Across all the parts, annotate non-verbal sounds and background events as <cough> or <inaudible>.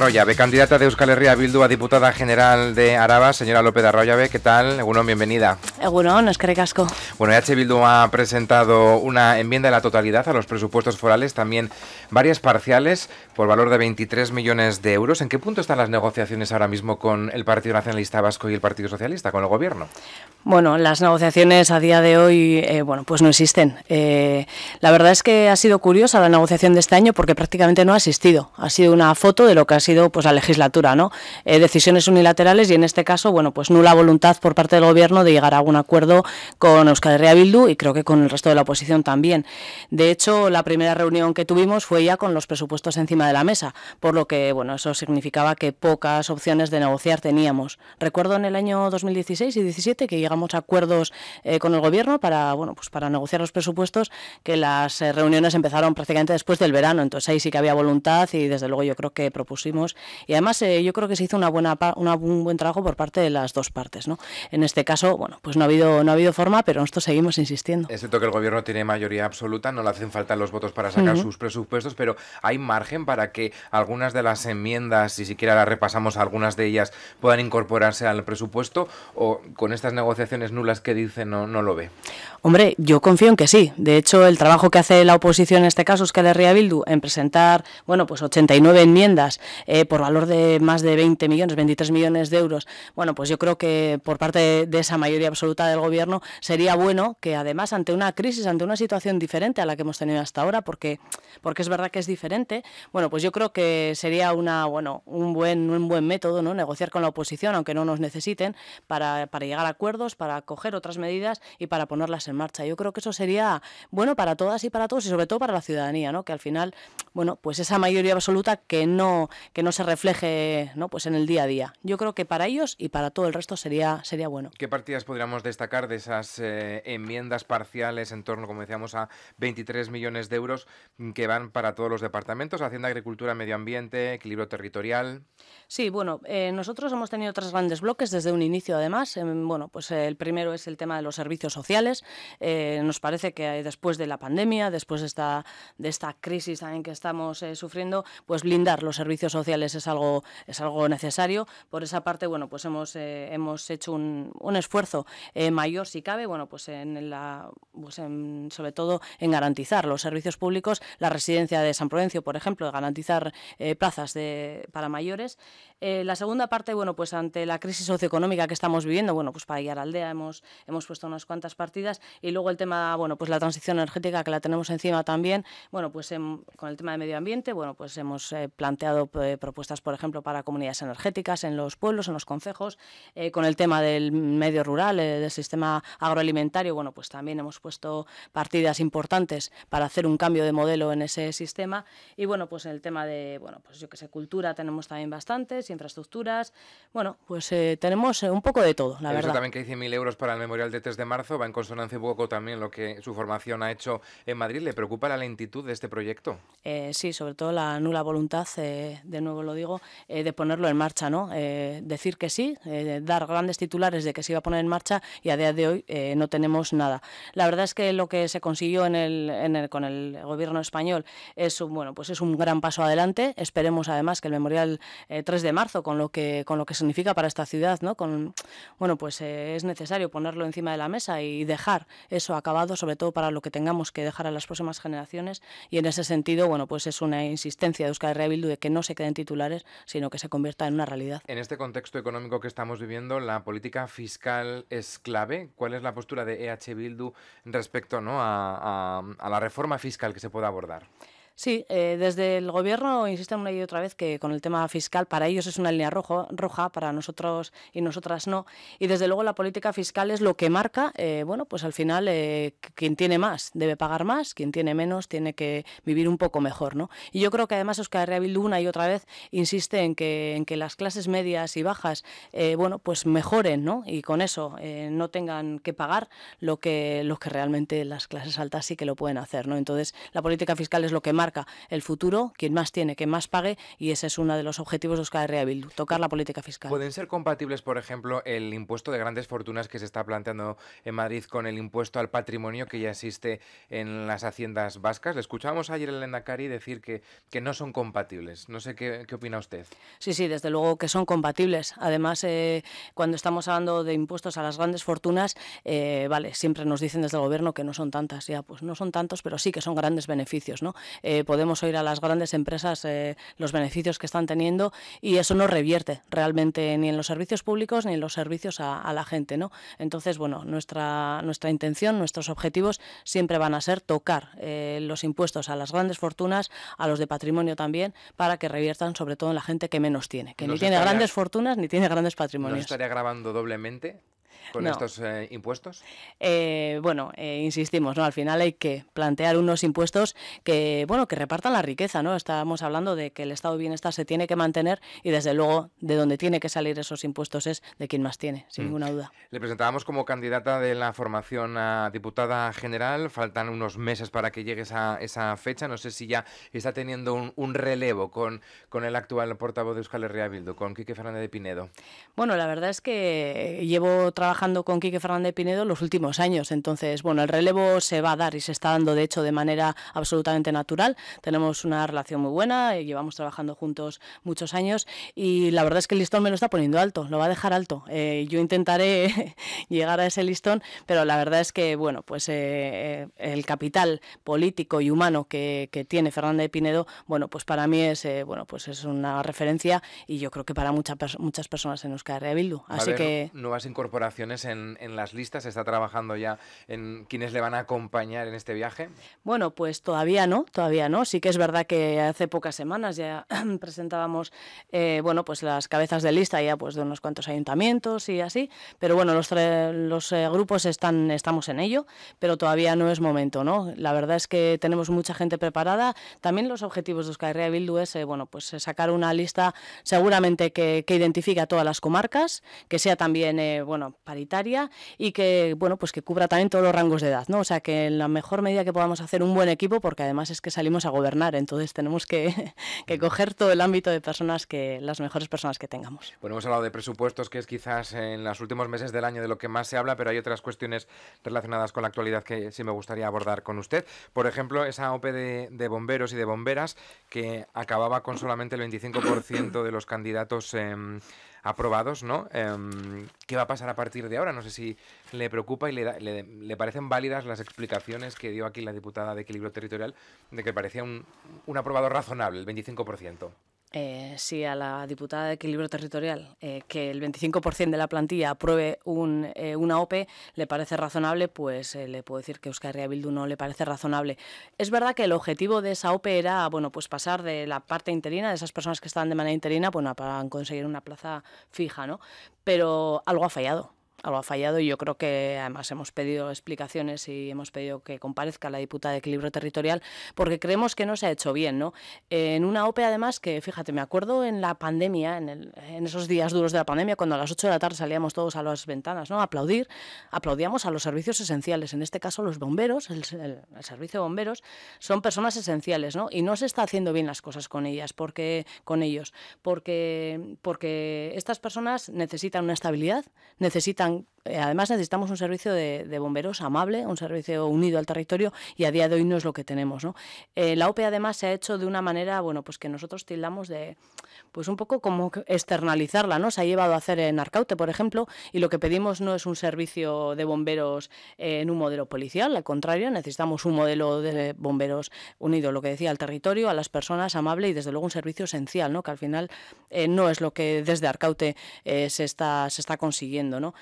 Arroyabe, candidata de Euskal Herria Bildu a diputada general de Araba, señora López de ¿qué tal? Egunon, bienvenida. Egunon, es que casco. Bueno, EH Bildu ha presentado una enmienda de la totalidad a los presupuestos forales, también varias parciales por valor de 23 millones de euros. ¿En qué punto están las negociaciones ahora mismo con el Partido Nacionalista Vasco y el Partido Socialista, con el Gobierno? Bueno, las negociaciones a día de hoy, eh, bueno, pues no existen. Eh, la verdad es que ha sido curiosa la negociación de este año porque prácticamente no ha existido. Ha sido una foto de lo que ha sido pues la legislatura, ¿no? Eh, decisiones unilaterales y en este caso, bueno, pues nula voluntad por parte del gobierno de llegar a algún acuerdo con Euskal Herria Bildu y creo que con el resto de la oposición también. De hecho, la primera reunión que tuvimos fue ya con los presupuestos encima de la mesa, por lo que, bueno, eso significaba que pocas opciones de negociar teníamos. Recuerdo en el año 2016 y 17 que llegamos a acuerdos eh, con el gobierno para, bueno, pues para negociar los presupuestos, que las eh, reuniones empezaron prácticamente después del verano, entonces ahí sí que había voluntad y desde luego yo creo que propusimos y además eh, yo creo que se hizo una buena, un buen trabajo por parte de las dos partes. ¿no? En este caso, bueno, pues no ha habido, no ha habido forma, pero nosotros seguimos insistiendo. Es cierto que el gobierno tiene mayoría absoluta, no le hacen falta los votos para sacar sus presupuestos, pero hay margen para que algunas de las enmiendas, si siquiera las repasamos, algunas de ellas puedan incorporarse al presupuesto o con estas negociaciones nulas que dice no, no lo ve. Hombre, yo confío en que sí. De hecho, el trabajo que hace la oposición en este caso, es de Ria Bildu, en presentar, bueno, pues 89 enmiendas eh, por valor de más de 20 millones, 23 millones de euros. Bueno, pues yo creo que por parte de, esa mayoría absoluta del Gobierno sería bueno que además ante una crisis, ante una situación diferente a la que hemos tenido hasta ahora, porque, porque es verdad que es diferente, bueno, pues yo creo que sería una, bueno, un, buen, un buen método ¿no? negociar con la oposición, aunque no nos necesiten, para, para llegar a acuerdos, para coger otras medidas y para ponerlas en marcha. Yo creo que eso sería bueno para todas y para todos y sobre todo para la ciudadanía, ¿no? que al final, bueno, pues esa mayoría absoluta que no, que no se refleje ¿no? Pues en el día a día. Yo creo que para ellos y para todo el resto sería, sería bueno. ¿Qué partidas podríamos destacar de esas eh, enmiendas parciales en torno, como decíamos, a 23 millones de euros que van para todos los departamentos? Hacienda, Agricultura, Medio Ambiente, Equilibrio Territorial. Sí, bueno, eh, nosotros hemos tenido tres grandes bloques desde un inicio, además. Em, bueno, pues el primero es el tema de los servicios sociales. Eh, nos parece que después de la pandemia, después de esta, de esta crisis también que estamos sufriendo, pues blindar los servicios sociales sociales es algo, es algo necesario. Por esa parte, bueno, pues hemos, eh, hemos hecho un, esfuerzo eh, mayor, si cabe, bueno, pues en la, pues en, sobre todo en garantizar los servicios públicos, la residencia de San Prudencio, por ejemplo, de garantizar eh, plazas de, para mayores. Eh, la segunda parte, bueno, pues ante la crisis socioeconómica que estamos viviendo, bueno, pues para guiar aldea hemos, hemos puesto unas cuantas partidas y luego el tema, bueno, pues la transición energética que la tenemos encima también, bueno, pues con el tema de medio ambiente, bueno, pues hemos eh, planteado eh, propuestas, por ejemplo, para comunidades energéticas en los pueblos, en los concejos, con el tema del medio rural, del sistema agroalimentario, bueno, pues también hemos puesto partidas importantes para hacer un cambio de modelo en ese sistema y bueno, pues en el tema de, bueno, pues yo que sé, cultura tenemos también bastantes infraestructuras. Bueno, pues eh, tenemos eh, un poco de todo, la verdad. también que dice mil euros para el Memorial de 3 de marzo va en consonancia un poco también lo que su formación ha hecho en Madrid. ¿Le preocupa la lentitud de este proyecto? Eh, sí, sobre todo la nula voluntad, de nuevo lo digo, de ponerlo en marcha, ¿no? decir que sí, dar grandes titulares de que se iba a poner en marcha y a día de hoy no tenemos nada. La verdad es que lo que se consiguió en el, con el gobierno español es, bueno, pues es un gran paso adelante. Esperemos además que el Memorial 3 de marzo marzo, con lo que, con lo que significa para esta ciudad, ¿no? Con, bueno, pues eh, es necesario ponerlo encima de la mesa y dejar eso acabado, sobre todo para lo que tengamos que dejar a las próximas generaciones. Y en ese sentido, bueno, pues es una insistencia de Euskadi Herria Bildu de que no se queden titulares, sino que se convierta en una realidad. En este contexto económico que estamos viviendo, la política fiscal es clave. ¿Cuál es la postura de EH Bildu respecto ¿no? a la reforma fiscal que se pueda abordar? Sí, eh, desde el gobierno insisten una y otra vez que con el tema fiscal para ellos es una línea rojo, roja, para nosotros y nosotras no. Y desde luego la política fiscal es lo que marca, eh, bueno, pues al final eh, quien tiene más debe pagar más, quien tiene menos tiene que vivir un poco mejor, ¿no? Y yo creo que además Oscar Rehabildo, una y otra vez insiste en que, en que las clases medias y bajas, bueno, pues mejoren, ¿no? Y con eso no tengan que pagar lo que, lo que realmente las clases altas sí que lo pueden hacer, ¿no? Entonces la política fiscal es lo que marca el futuro, quien más tiene, quien más pague, y ese es uno de los objetivos de Oscar Herria tocar la política fiscal. ¿Pueden ser compatibles, por ejemplo, el impuesto de grandes fortunas que se está planteando en Madrid con el impuesto al patrimonio que ya existe en las haciendas vascas? Le escuchábamos ayer el Endacari decir que, que no son compatibles. No sé qué, opina usted. Sí, sí, desde luego que son compatibles. Además, eh, cuando estamos hablando de impuestos a las grandes fortunas, eh, vale, siempre nos dicen desde el gobierno que no son tantas, ya pues no son tantos, pero sí que son grandes beneficios, ¿no? Eh, podemos oír a las grandes empresas eh, los beneficios que están teniendo y eso no revierte realmente ni en los servicios públicos ni en los servicios a, la gente. ¿no? Entonces, bueno, nuestra, nuestra intención, nuestros objetivos siempre van a ser tocar eh, los impuestos a las grandes fortunas, a los de patrimonio también, para que reviertan sobre todo en la gente que menos tiene, que ni tiene grandes fortunas ni tiene grandes patrimonios. ¿No estaría grabando doblemente? con estos eh, impuestos? Eh, bueno, eh, insistimos, ¿no? Al final hay que plantear unos impuestos que, bueno, que repartan la riqueza, ¿no? Estábamos hablando de que el estado de bienestar se tiene que mantener y, desde luego, de donde tiene que salir esos impuestos es de quien más tiene, sin mm. ninguna duda. Le presentábamos como candidata de la formación a diputada general. Faltan unos meses para que llegue esa, esa fecha. No sé si ya está teniendo un, relevo con, con el actual portavoz de Euskal Herria Bildu, con Quique Fernández de Pinedo. Bueno, la verdad es que llevo trabajando trabajando con Quique Fernández Pinedo los últimos años. Entonces, bueno, el relevo se va a dar y se está dando, de hecho, de manera absolutamente natural. Tenemos una relación muy buena, y eh, llevamos trabajando juntos muchos años y la verdad es que el listón me lo está poniendo alto, lo va a dejar alto. Eh, yo intentaré <laughs> llegar a ese listón, pero la verdad es que, bueno, pues eh, el capital político y humano que, tiene Fernández Pinedo, bueno, pues para mí es, bueno, pues es una referencia y yo creo que para muchas muchas personas en Euskadi Bildu. Así que... Nuevas incorporaciones en, las listas? está trabajando ya en quiénes le van a acompañar en este viaje? Bueno, pues todavía no, todavía no. Sí que es verdad que hace pocas semanas ya <clears throat> presentábamos, eh, bueno, pues las cabezas de lista ya pues de unos cuantos ayuntamientos y así, pero bueno, los, los eh, grupos están, estamos en ello, pero todavía no es momento, ¿no? La verdad es que tenemos mucha gente preparada. También los objetivos de Euskal Bildu es, eh, bueno, pues sacar una lista seguramente que, que identifique a todas las comarcas, que sea también, bueno, y que bueno pues que cubra también todos los rangos de edad no o sea que en la mejor medida que podamos hacer un buen equipo porque además es que salimos a gobernar entonces tenemos que, <laughs> coger todo el ámbito de personas que las mejores personas que tengamos bueno hemos hablado de presupuestos que es quizás en los últimos meses del año de lo que más se habla pero hay otras cuestiones relacionadas con la actualidad que sí me gustaría abordar con usted por ejemplo esa OPE de, bomberos y de bomberas que acababa con solamente el 25% de los candidatos em, aprobados, ¿no? Em, ¿Qué va a pasar a partir de ahora? No sé si le preocupa y le, parecen válidas las explicaciones que dio aquí la diputada de Equilibrio Territorial de que parecía un, un aprobado razonable, el 25% eh, si a la diputada de Equilibrio Territorial eh, que el 25% de la plantilla apruebe eh, una OPE le parece razonable, pues eh, le puedo decir que a Bildu no le parece razonable. Es verdad que el objetivo de esa OPE era bueno, pues pasar de la parte interina, de esas personas que estaban de manera interina, bueno, para conseguir una plaza fija, ¿no? Pero algo ha fallado algo ha fallado y yo creo que además hemos pedido explicaciones y hemos pedido que comparezca la diputada de equilibrio territorial porque creemos que no se ha hecho bien, ¿no? En una OPE además que, fíjate, me acuerdo en la pandemia, en, en esos días duros de la pandemia, cuando a las 8 de la tarde salíamos todos a las ventanas, ¿no? A aplaudir, aplaudíamos a los servicios esenciales, en este caso los bomberos, el, servicio de bomberos, son personas esenciales, ¿no? Y no se está haciendo bien las cosas con ellas, porque, con ellos, porque, porque estas personas necesitan una estabilidad, necesitan lang Eh, además necesitamos un servicio de, bomberos amable, un servicio unido al territorio y a día de hoy no es lo que tenemos. Eh, la OPE además se ha hecho de una manera, bueno, pues que nosotros tildamos de, pues un poco como externalizarla, ¿no? Se ha llevado a hacer en Arcaute, por ejemplo, y lo que pedimos no es un servicio de bomberos eh, en un modelo policial, al contrario, necesitamos un modelo de bomberos unido, lo que decía, al territorio, a las personas, amable y desde luego un servicio esencial, ¿no? Que al final no es lo que desde Arcaute se, está, se está consiguiendo, ¿no?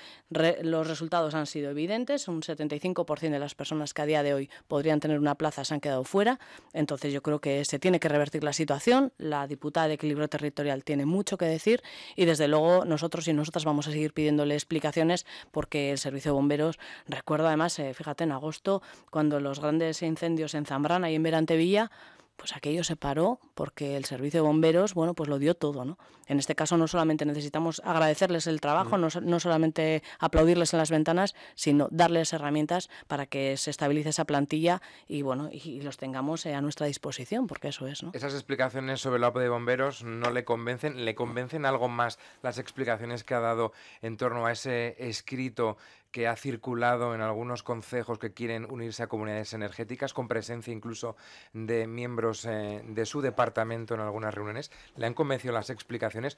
los resultados han sido evidentes. Un 75% de las personas que a día de hoy podrían tener una plaza se han quedado fuera. Entonces yo creo que se tiene que revertir la situación. La diputada de equilibrio territorial tiene mucho que decir y desde luego nosotros y nosotras vamos a seguir pidiéndole explicaciones porque el Servicio de Bomberos, recuerdo además, eh, fíjate, en agosto, cuando los grandes incendios en Zambrana y en Verantevilla, pues aquello se paró porque el servicio de bomberos, bueno, pues lo dio todo, ¿no? En este caso no solamente necesitamos agradecerles el trabajo, no, solamente aplaudirles en las ventanas, sino darles herramientas para que se estabilice esa plantilla y, bueno, y, los tengamos eh, a nuestra disposición, porque eso es, ¿no? Esas explicaciones sobre el apoyo de bomberos no le convencen, le convencen algo más las explicaciones que ha dado en torno a ese escrito que ha circulado en algunos concejos que quieren unirse a comunidades energéticas, con presencia incluso de miembros eh, de su departamento en algunas reuniones. ¿Le han convencido las explicaciones?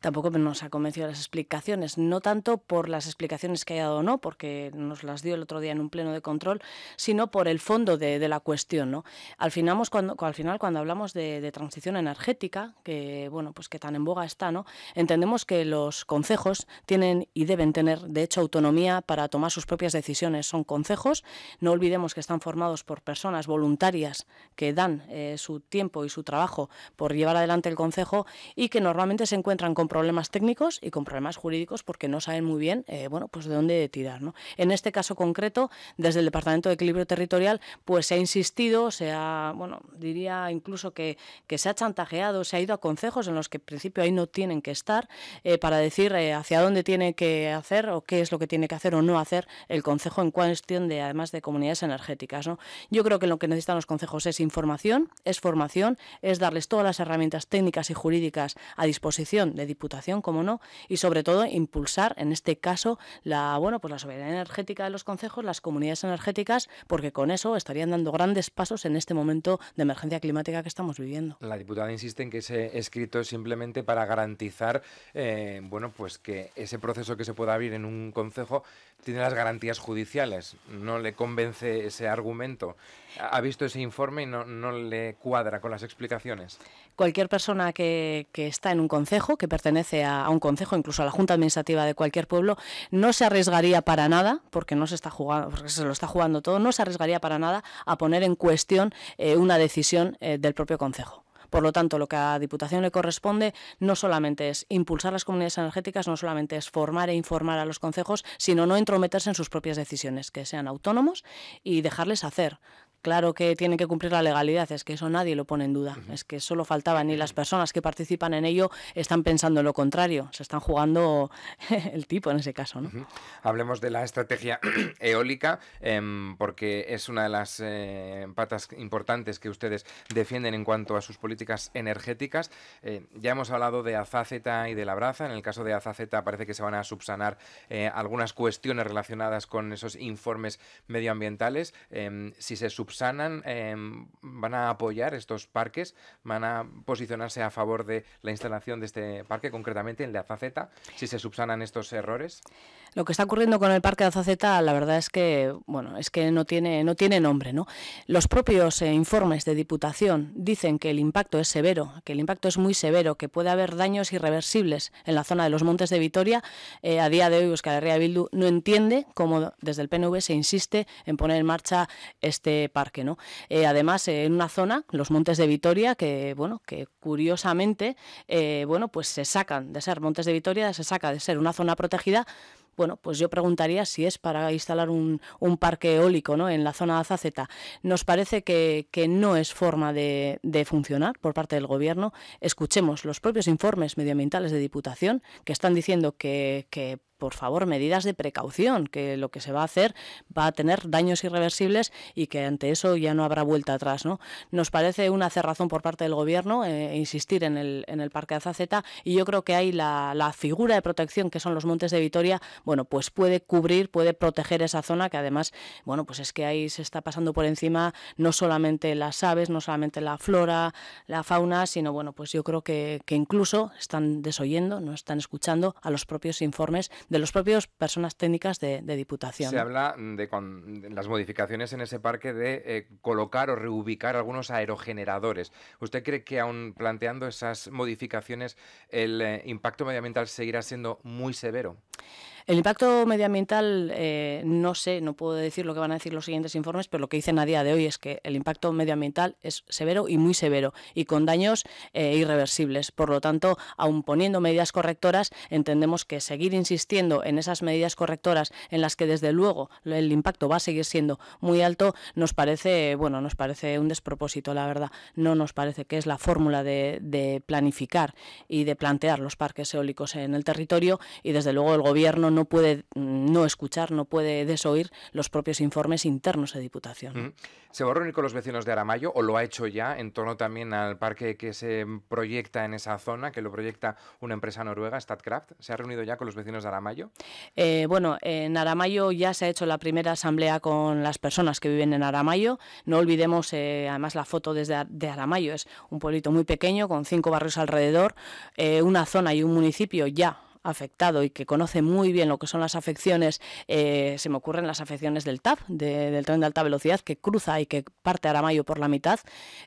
tampoco nos ha convencido las explicaciones, no tanto por las explicaciones que haya dado o no, porque nos las dio el otro día en un pleno de control, sino por el fondo de, de la cuestión. ¿no? Al, final, cuando, al final, cuando hablamos de, transición energética, que bueno, pues que tan en boga está, ¿no? entendemos que los consejos tienen y deben tener, de hecho, autonomía para tomar sus propias decisiones. Son consejos, no olvidemos que están formados por personas voluntarias que dan eh, su tiempo y su trabajo por llevar adelante el consejo y que normalmente se encuentran con problemas técnicos y con problemas jurídicos porque no saben muy bien eh, bueno, pues de dónde tirar. ¿no? En este caso concreto, desde el Departamento de Equilibrio Territorial, pues se ha insistido, se ha, bueno, diría incluso que, se ha chantajeado, se ha ido a consejos en los que en principio ahí no tienen que estar eh, para decir eh, hacia dónde tiene que hacer o qué es lo que tiene que hacer o no hacer el Consejo en cuestión de, además, de comunidades energéticas. ¿no? Yo creo que lo que necesitan los consejos es información, es formación, es darles todas las herramientas técnicas y jurídicas a disposición de Diputación, como no, y sobre todo impulsar, en este caso, la, bueno, pues la soberanía energética de los consejos, las comunidades energéticas, porque con eso estarían dando grandes pasos en este momento de emergencia climática que estamos viviendo. La diputada insiste en que ese escrito es simplemente para garantizar, eh, bueno, pues que ese proceso que se pueda abrir en un consejo tiene las garantías judiciales. No le convence ese argumento. Ha visto ese informe y no, no le cuadra con las explicaciones. Cualquier persona que, que está en un consejo, que pertenece pertenece a, un consejo, incluso a la junta administrativa de cualquier pueblo, no se arriesgaría para nada, porque no se está jugando, porque se lo está jugando todo, no se arriesgaría para nada a poner en cuestión eh, una decisión eh, del propio consejo. Por lo tanto, lo que a la Diputación le corresponde no solamente es impulsar las comunidades energéticas, no solamente es formar e informar a los consejos, sino no entrometerse en sus propias decisiones, que sean autónomos y dejarles hacer, Claro que tiene que cumplir la legalidad, es que eso nadie lo pone en duda, es que solo faltaba ni las personas que participan en ello están pensando lo contrario, se están jugando <laughs> el tipo en ese caso. ¿no? Hablemos de la estrategia <clears throat> eólica, em, porque es una de las eh, patas importantes que ustedes defienden en cuanto a sus políticas energéticas. Eh, ya hemos hablado de Azaceta y de La Braza, en el caso de Azaceta parece que se van a subsanar eh, algunas cuestiones relacionadas con esos informes medioambientales. Em, si se subsanan sanan, em, van a apoyar estos parques, van a posicionarse a favor de la instalación de este parque, concretamente el de Azaceta, si se subsanan estos errores? Lo que está ocurriendo con el parque de Azaceta, la verdad es que, bueno, es que no tiene, no tiene nombre, ¿no? Los propios eh, informes de Diputación dicen que el impacto es severo, que el impacto es muy severo, que puede haber daños irreversibles en la zona de los Montes de Vitoria. Eh, a día de hoy, Euskal Herria Bildu no entiende cómo desde el PNV se insiste en poner en marcha este parque ¿no? Eh, además, eh, en una zona, los Montes de Vitoria, que, bueno, que curiosamente eh, bueno, pues se sacan de ser Montes de Vitoria, se saca de ser una zona protegida bueno, pues yo preguntaría si es para instalar un, parque eólico ¿no? en la zona de Azaceta. Nos parece que, no es forma de, funcionar por parte del Gobierno. Escuchemos los propios informes medioambientales de Diputación que están diciendo que por favor, medidas de precaución, que lo que se va a hacer va a tener daños irreversibles y que ante eso ya no habrá vuelta atrás. ¿no? Nos parece una cerrazón por parte del Gobierno eh, insistir en el, en el Parque Azaceta y yo creo que ahí la, figura de protección que son los montes de Vitoria, bueno, pues puede cubrir, puede proteger esa zona que además, bueno, pues es que ahí se está pasando por encima no solamente las aves, no solamente la flora, la fauna, sino bueno, pues yo creo que, que incluso están desoyendo, no están escuchando a los propios informes de los propios personas técnicas de, Diputación. Se habla mm, de, las modificaciones en ese parque de eh, colocar o reubicar algunos aerogeneradores. ¿Usted cree que aún planteando esas modificaciones el eh, impacto medioambiental seguirá siendo muy severo? El impacto medioambiental, eh, no sé, no puedo decir lo que van a decir los siguientes informes, pero lo que dicen a día de hoy es que el impacto medioambiental es severo y muy severo y con daños eh, irreversibles. Por lo tanto, aun poniendo medidas correctoras, entendemos que seguir insistiendo en esas medidas correctoras en las que desde luego el impacto va a seguir siendo muy alto, nos parece, bueno, nos parece un despropósito, la verdad. No nos parece que es la fórmula de, de planificar y de plantear los parques eólicos en el territorio y desde luego el gobierno no puede no escuchar, no puede desoír los propios informes internos de Diputación. ¿Se va a reunir con los vecinos de Aramayo o lo ha hecho ya en torno también al parque que se proyecta en esa zona, que lo proyecta una empresa noruega, Statkraft? ¿Se ha reunido ya con los vecinos de Aramayo? Eh, bueno, en Aramayo ya se ha hecho la primera asamblea con las personas que viven en Aramayo. No olvidemos, eh, además, la foto desde de Aramayo. Es un pueblito muy pequeño, con cinco barrios alrededor, eh, una zona y un municipio ya afectado y que conoce muy bien lo que son las afecciones, eh, se me ocurren las afecciones del TAP, del tren de alta velocidad, que cruza y que parte Aramayo por la mitad,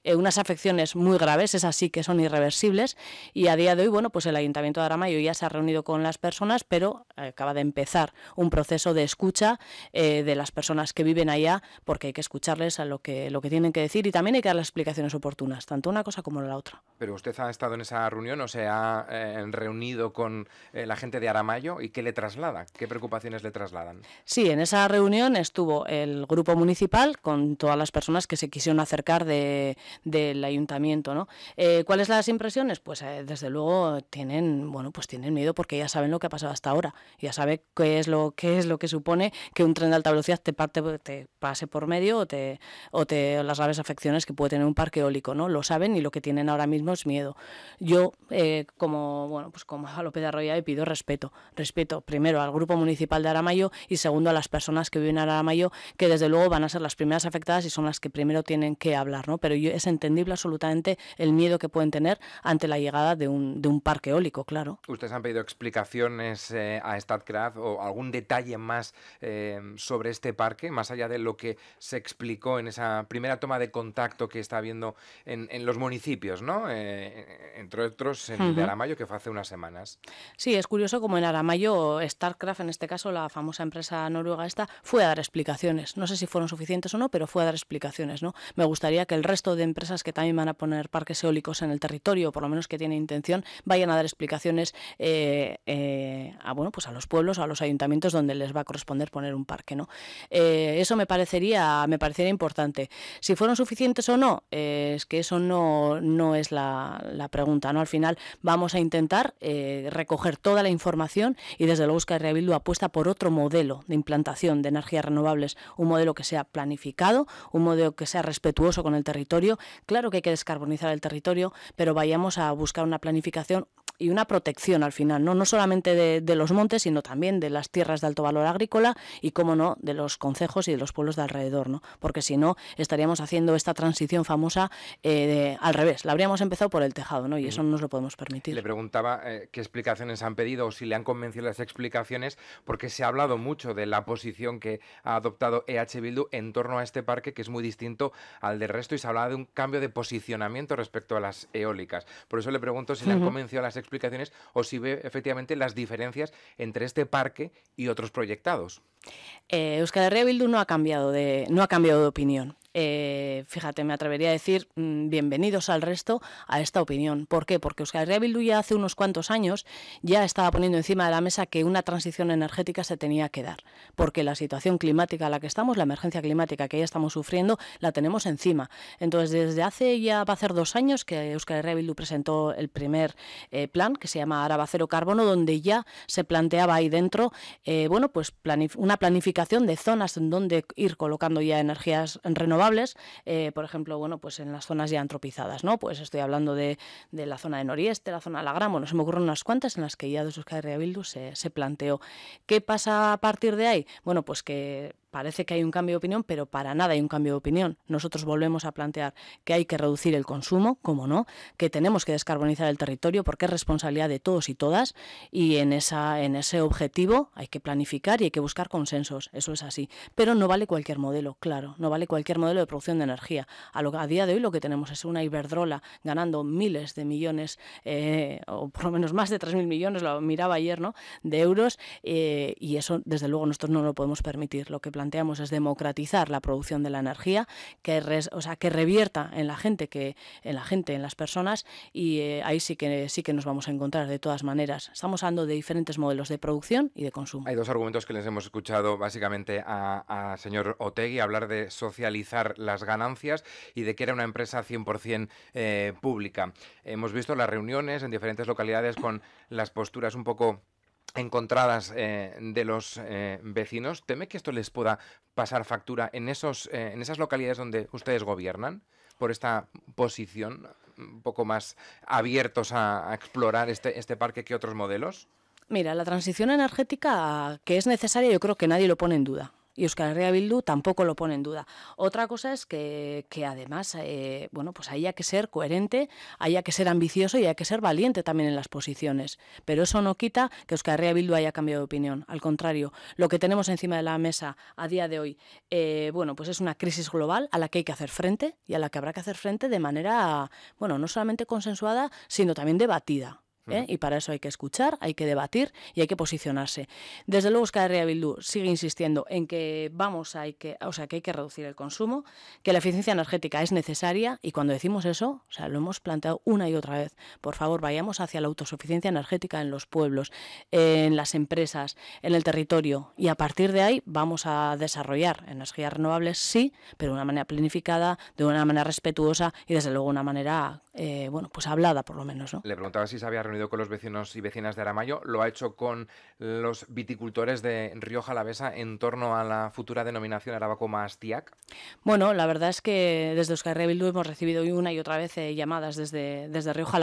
eh, unas afecciones muy graves, esas sí que son irreversibles, y a día de hoy, bueno, pues el Ayuntamiento de Aramayo ya se ha reunido con las personas, pero acaba de empezar un proceso de escucha eh, de las personas que viven allá, porque hay que escucharles a lo que, lo que tienen que decir y también hay que dar las explicaciones oportunas, tanto una cosa como la otra. Pero usted ha estado en esa reunión o se ha eh, reunido con eh, la gente de Aramayo y qué le traslada, qué preocupaciones le trasladan. Sí, en esa reunión estuvo el grupo municipal con todas las personas que se quisieron acercar del ayuntamiento. ¿no? Eh, ¿Cuáles las impresiones? Pues eh, desde luego tienen, bueno, pues tienen miedo porque ya saben lo que ha pasado hasta ahora, ya saben qué es lo, es lo que supone que un tren de alta velocidad te, te pase por medio o, te, o te, las graves afecciones que puede tener un parque eólico. ¿no? Lo saben y lo que tienen ahora mismo es miedo. Yo, eh, como, bueno, pues como a López de Arroyave, pido respeto. Respeto primero al Grupo Municipal de Aramayo y segundo a las personas que viven en Aramayo, que desde luego van a ser las primeras afectadas y son las que primero tienen que hablar, ¿no? Pero es entendible absolutamente el miedo que pueden tener ante la llegada de un, de un parque eólico, claro. ¿Ustedes han pedido explicaciones eh, a StatCraft o algún detalle más eh, sobre este parque, más allá de lo que se explicó en esa primera toma de contacto que está habiendo en, en los municipios, ¿no? Eh, entre otros el de Aramayo, que fue hace unas semanas. Sí, es curioso como en Aramayo, StarCraft, en este caso la famosa empresa noruega esta, fue a dar explicaciones. No sé si fueron suficientes o no, pero fue a dar explicaciones. ¿no? Me gustaría que el resto de empresas que también van a poner parques eólicos en el territorio, por lo menos que tienen intención, vayan a dar explicaciones eh, eh, a, bueno, pues a los pueblos, a los ayuntamientos donde les va a corresponder poner un parque. ¿no? eso me parecería, me importante. Si fueron suficientes o no, es que eso no, no es la la, pregunta. ¿no? Al final vamos a intentar eh, recoger toda la información y desde luego Euskal Herria apuesta por otro modelo de implantación de energías renovables, un modelo que sea planificado, un modelo que sea respetuoso con el territorio. Claro que hay que descarbonizar el territorio, pero vayamos a buscar una planificación y una protección al final, no, no solamente de, los montes, sino también de las tierras de alto valor agrícola y, como no, de los concejos y de los pueblos de alrededor, ¿no? porque si no, estaríamos haciendo esta transición famosa eh, al revés, la habríamos empezado por el tejado ¿no? y eso no mm. nos lo podemos permitir. Le preguntaba eh, qué explicaciones han pedido o si le han convencido las explicaciones, porque se ha hablado mucho de la posición que ha adoptado EH Bildu en torno a este parque, que es muy distinto al del resto, y se ha hablado de un cambio de posicionamiento respecto a las eólicas. Por eso le pregunto si le han convencido las explicaciones explicaciones o si ve efectivamente las diferencias entre este parque y otros proyectados. Eh, Bildu no ha cambiado no ha cambiado de opinión. Eh, fíjate, me atrevería a decir, mm, bienvenidos al resto a esta opinión. ¿Por qué? Porque Euskal Herria ya hace unos cuantos años ya estaba poniendo encima de la mesa que una transición energética se tenía que dar, porque la situación climática a la que estamos, la emergencia climática que ya estamos sufriendo, la tenemos encima. Entonces, desde hace ya va a ser dos años que Euskadi Herria presentó el primer eh, plan, que se llama Araba Cero Carbono, donde ya se planteaba ahí dentro, eh, bueno, pues una planificación de zonas en donde ir colocando ya energías renovables eh, por ejemplo, bueno, pues en las zonas ya antropizadas, ¿no? Pues estoy hablando de, la zona de noreste, la zona de Lagramo, bueno, se me ocurren unas cuantas en las que ya de Euskadi de se, se planteó. ¿Qué pasa a partir de ahí? Bueno, pues que Parece que hay un cambio de opinión, pero para nada hay un cambio de opinión. Nosotros volvemos a plantear que hay que reducir el consumo, como no, que tenemos que descarbonizar el territorio porque es responsabilidad de todos y todas y en, esa, en ese objetivo hay que planificar y hay que buscar consensos, eso es así. Pero no vale cualquier modelo, claro, no vale cualquier modelo de producción de energía. A, día de hoy lo que tenemos es una Iberdrola ganando miles de millones, eh, o por lo menos más de 3.000 millones, lo miraba ayer, ¿no?, de euros eh, y eso desde luego nosotros no lo podemos permitir. Lo que planteamos es democratizar la producción de la energía, que, o sea, que revierta en la gente, que en la gente, en las personas, y eh, ahí sí que sí que nos vamos a encontrar de todas maneras. Estamos hablando de diferentes modelos de producción y de consumo. Hay dos argumentos que les hemos escuchado básicamente a, señor Otegui hablar de socializar las ganancias y de que era una empresa 100% eh, pública. Hemos visto las reuniones en diferentes localidades con las posturas un poco encontradas eh, de los eh, vecinos. ¿Teme que esto les pueda pasar factura en, esos, eh, en esas localidades donde ustedes gobiernan por esta posición un poco más abiertos a, a explorar este, este parque que otros modelos? Mira, la transición energética que es necesaria yo creo que nadie lo pone en duda y Euskal Bildu tampoco lo pone en duda. Otra cosa es que, además, eh, bueno, pues haya que ser coherente, haya que ser ambicioso y haya que ser valiente también en las posiciones. Pero eso no quita que Euskal Bildu haya cambiado de opinión. Al contrario, lo que tenemos encima de la mesa a día de hoy, eh, bueno, pues es una crisis global a la que hay que hacer frente y a la que habrá que hacer frente de manera, bueno, no solamente consensuada, sino también debatida. ¿eh? y para eso hay que escuchar, hay que debatir y hay que posicionarse. Desde luego, Euskal Bildu sigue insistiendo en que vamos hay que, o sea, que hay que reducir el consumo, que la eficiencia energética es necesaria y cuando decimos eso, o sea, lo hemos planteado una y otra vez. Por favor, vayamos hacia la autosuficiencia energética en los pueblos, en las empresas, en el territorio y a partir de ahí vamos a desarrollar energías renovables, sí, pero de una manera planificada, de una manera respetuosa y desde luego de una manera eh, bueno, pues hablada por lo menos. Le preguntaba si se había reunido con los vecinos y vecinas de Aramayo, lo ha hecho con los viticultores de Rioja en torno a la futura denominación Arabacoma Astiac. Bueno, la verdad es que desde Oscar Bildu hemos recibido una y otra vez eh, llamadas desde, desde Rioja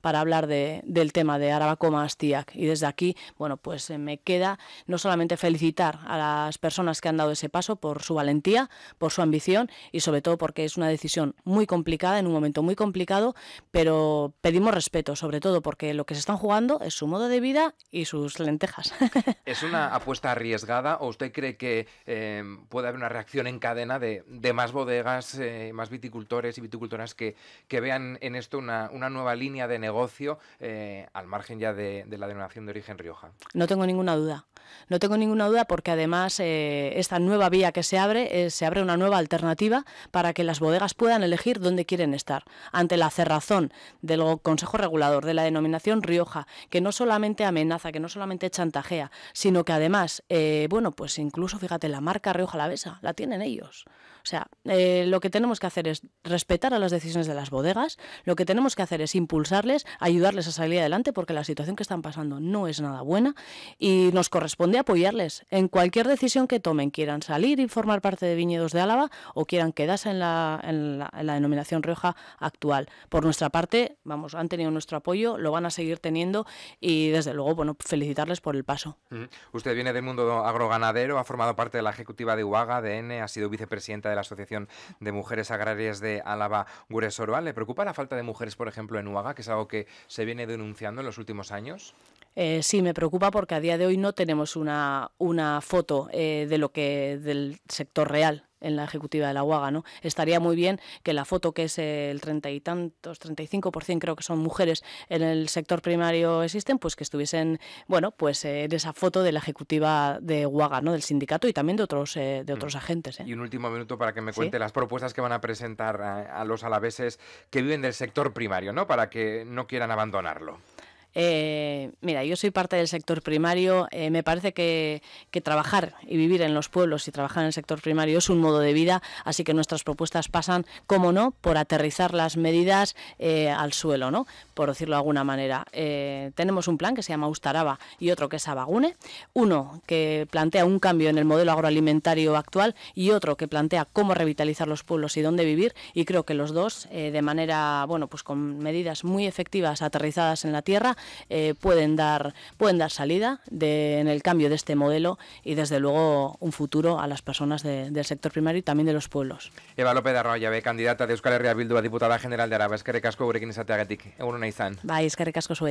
para hablar del tema de Arabacoma Astiac y desde aquí, bueno, pues eh, me queda no solamente felicitar a las personas que han dado ese paso por su valentía, por su ambición y sobre todo porque es una decisión muy complicada en un momento muy complicado pero pedimos respeto, sobre todo porque lo que se están jugando es su modo de vida y sus lentejas. <laughs> ¿Es una apuesta arriesgada o usted cree que eh, puede haber una reacción en cadena de, más bodegas, eh, más viticultores y viticultoras que, vean en esto una, nueva línea de negocio eh, al margen ya de, de, la denominación de origen Rioja? No tengo ninguna duda. No tengo ninguna duda porque además esta nueva vía que se abre, se abre una nueva alternativa para que las bodegas puedan elegir dónde quieren estar. Ante la hacer razón del Consejo Regulador de la denominación Rioja, que no solamente amenaza, que no solamente chantajea, sino que además, eh, bueno, pues incluso, fíjate, la marca Rioja la besa, la tienen ellos. O sea, eh, lo que tenemos que hacer es respetar a las decisiones de las bodegas, lo que tenemos que hacer es impulsarles, ayudarles a salir adelante, porque la situación que están pasando no es nada buena y nos corresponde apoyarles en cualquier decisión que tomen, quieran salir y formar parte de Viñedos de Álava o quieran quedarse en la denominación Rioja actual por nuestra parte, vamos, han tenido nuestro apoyo, lo van a seguir teniendo y desde luego, bueno, felicitarles por el paso. Usted viene del mundo agroganadero, ha formado parte de la ejecutiva de UAGA, de N, ha sido vicepresidenta de la Asociación de Mujeres Agrarias de Álava Guresorba. ¿Le preocupa la falta de mujeres, por ejemplo, en UAGA, que es algo que se viene denunciando en los últimos años? Eh, sí, me preocupa porque a día de hoy no tenemos una, foto eh, de lo que del sector real en la ejecutiva de la UAGA, ¿no? Estaría muy bien que la foto, que es el treinta y tantos, 35% creo que son mujeres en el sector primario existen, pues que estuviesen, bueno, pues eh, en esa foto de la ejecutiva de UAGA, ¿no? Del sindicato y también de otros, eh, de otros mm. agentes. ¿eh? Y un último minuto para que me cuente las propuestas que van a presentar a, los alaveses que viven del sector primario, ¿no? Para que no quieran abandonarlo. Eh, mira, yo soy parte del sector primario. Eh, me parece que, trabajar y vivir en los pueblos y trabajar en el sector primario es un modo de vida, así que nuestras propuestas pasan, como no, por aterrizar las medidas eh, al suelo, ¿no? por decirlo de alguna manera. Eh, tenemos un plan que se llama Ustaraba y otro que es Abagune. Uno que plantea un cambio en el modelo agroalimentario actual y otro que plantea cómo revitalizar los pueblos y dónde vivir. Y creo que los dos, de manera, bueno, pues con medidas muy efectivas aterrizadas en la tierra, eh, pueden, dar, pueden dar salida de, en el cambio de este modelo y desde luego un futuro a las personas de, del sector primario y también de los pueblos. Eva López de Arroyave, candidata de Euskal Herria Bildu a diputada general de Araba. Eskerrik asko gurekin izateagatik. Egun izan. Bai, eskerrik asko